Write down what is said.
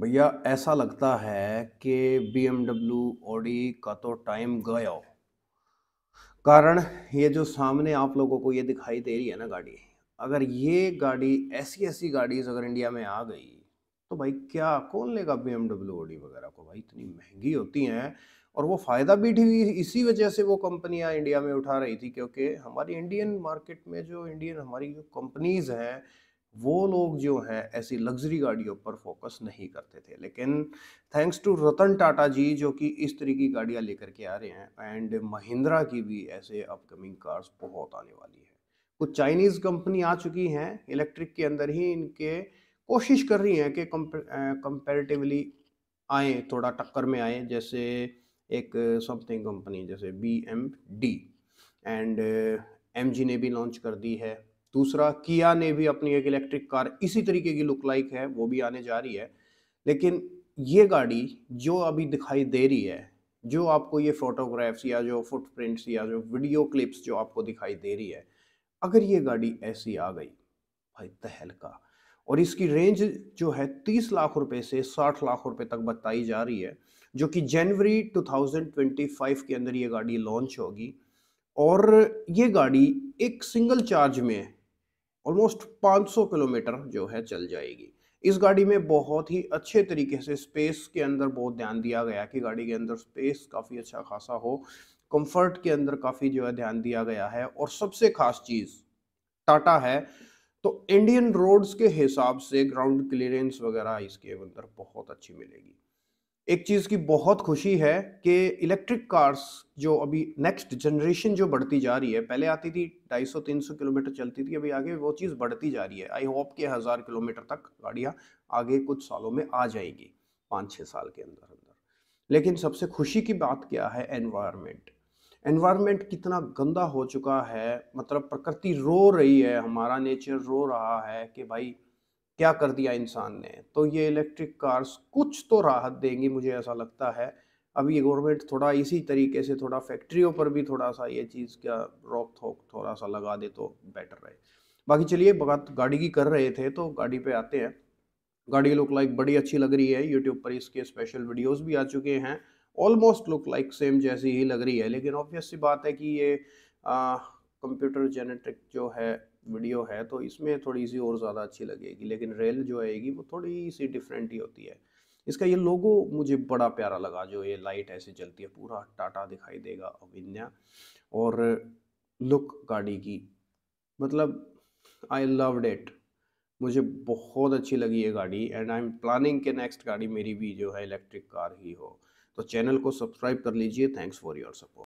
भैया ऐसा लगता है कि बी एमडब्ल्यू ऑडी का तो टाइम गया कारण ये जो सामने आप लोगों को ये दिखाई दे रही है ना गाड़ी अगर ये गाड़ी ऐसी ऐसी गाड़ीज अगर इंडिया में आ गई तो भाई क्या कौन लेगा बी एमडब्ल्यू ऑडी वगैरह को भाई इतनी महंगी होती हैं और वो फ़ायदा भी थी इसी वजह से वो कंपनियां इंडिया में उठा रही थी क्योंकि हमारी इंडियन मार्केट में जो इंडियन हमारी जो कंपनीज़ हैं वो लोग जो हैं ऐसी लग्जरी गाड़ियों पर फोकस नहीं करते थे लेकिन थैंक्स टू रतन टाटा जी जो कि इस तरह की गाड़ियाँ लेकर के आ रहे हैं एंड महिंद्रा की भी ऐसे अपकमिंग कार्स बहुत आने वाली है कुछ चाइनीज़ कंपनी आ चुकी हैं इलेक्ट्रिक के अंदर ही इनके कोशिश कर रही हैं कि कंपेरेटिवली आए थोड़ा टक्कर में आए जैसे एक समथिंग कंपनी जैसे B M D and M G ने भी लॉन्च कर दी है दूसरा किया ने भी अपनी एक इलेक्ट्रिक कार इसी तरीके की लुक लाइक है वो भी आने जा रही है लेकिन ये गाड़ी जो अभी दिखाई दे रही है जो आपको ये फोटोग्राफ्स या जो फुटप्रिंट्स या जो वीडियो क्लिप्स जो आपको दिखाई दे रही है अगर ये गाड़ी ऐसी आ गई भाई तहलका और इसकी रेंज जो है तीस लाख रुपए से साठ लाख रुपए तक बताई जा रही है जो कि जनवरी 2025 के अंदर ये गाड़ी लॉन्च होगी और ये गाड़ी एक सिंगल चार्ज में ऑलमोस्ट 500 किलोमीटर जो है चल जाएगी इस गाड़ी में बहुत ही अच्छे तरीके से स्पेस के अंदर बहुत ध्यान दिया गया कि गाड़ी के अंदर स्पेस काफ़ी अच्छा खासा हो कंफर्ट के अंदर काफ़ी जो है ध्यान दिया गया है और सबसे खास चीज़ टाटा है तो इंडियन रोड्स के हिसाब से ग्राउंड क्लियरेंस वगैरह इसके अंदर बहुत अच्छी मिलेगी एक चीज़ की बहुत खुशी है कि इलेक्ट्रिक कार्स जो अभी नेक्स्ट जनरेशन जो बढ़ती जा रही है पहले आती थी 250-300 किलोमीटर चलती थी अभी आगे वो चीज़ बढ़ती जा रही है आई होप कि हज़ार किलोमीटर तक गाड़ियाँ आगे कुछ सालों में आ जाएगी पाँच छः साल के अंदर अंदर लेकिन सबसे खुशी की बात क्या है एनवायरमेंट एनवायरमेंट कितना गंदा हो चुका है मतलब प्रकृति रो रही है हमारा नेचर रो रहा है कि भाई क्या कर दिया इंसान ने तो ये इलेक्ट्रिक कार्स कुछ तो राहत देंगी मुझे ऐसा लगता है अब ये गवर्नमेंट थोड़ा इसी तरीके से थोड़ा फैक्ट्रियों पर भी थोड़ा सा ये चीज़ का रोक थोक थोड़ा सा लगा दे तो बेटर रहे बाकी चलिए बात गाड़ी की कर रहे थे तो गाड़ी पे आते हैं गाड़ी लुक लाइक बड़ी अच्छी लग रही है यूट्यूब पर इसके स्पेशल वीडियोज़ भी आ चुके हैं ऑलमोस्ट लुक लाइक सेम जैसी ही लग रही है लेकिन ऑब्वियस सी बात है कि ये कंप्यूटर जेनेटिक जो है वीडियो है तो इसमें थोड़ी सी और ज़्यादा अच्छी लगेगी लेकिन रेल जो आएगी वो थोड़ी सी डिफरेंट ही होती है इसका ये लोगो मुझे बड़ा प्यारा लगा जो ये लाइट ऐसे चलती है पूरा टाटा दिखाई देगा अविन्या और लुक गाड़ी की मतलब आई लव डेट मुझे बहुत अच्छी लगी ये गाड़ी एंड आई एम प्लानिंग के नेक्स्ट गाड़ी मेरी भी जो है इलेक्ट्रिक कार ही हो तो चैनल को सब्सक्राइब कर लीजिए थैंक्स फॉर योर सपोर्ट